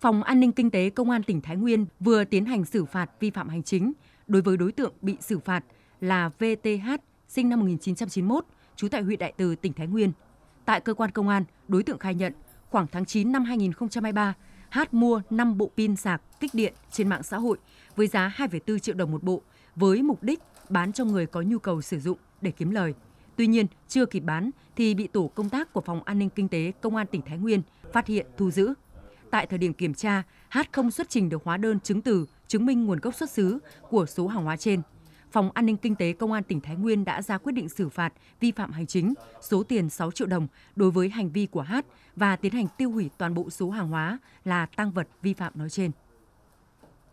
Phòng An ninh Kinh tế Công an tỉnh Thái Nguyên vừa tiến hành xử phạt vi phạm hành chính đối với đối tượng bị xử phạt là VTH, sinh năm 1991, trú tại huyện Đại Từ, tỉnh Thái Nguyên. Tại cơ quan công an, đối tượng khai nhận khoảng tháng 9 năm 2023, Hát mua 5 bộ pin sạc kích điện trên mạng xã hội với giá 2,4 triệu đồng một bộ với mục đích bán cho người có nhu cầu sử dụng để kiếm lời. Tuy nhiên, chưa kịp bán thì bị tổ công tác của Phòng An ninh Kinh tế Công an tỉnh Thái Nguyên phát hiện thu giữ. Tại thời điểm kiểm tra, H không xuất trình được hóa đơn chứng từ chứng minh nguồn gốc xuất xứ của số hàng hóa trên. Phòng An ninh Kinh tế Công an tỉnh Thái Nguyên đã ra quyết định xử phạt vi phạm hành chính số tiền 6 triệu đồng đối với hành vi của H và tiến hành tiêu hủy toàn bộ số hàng hóa là tăng vật vi phạm nói trên.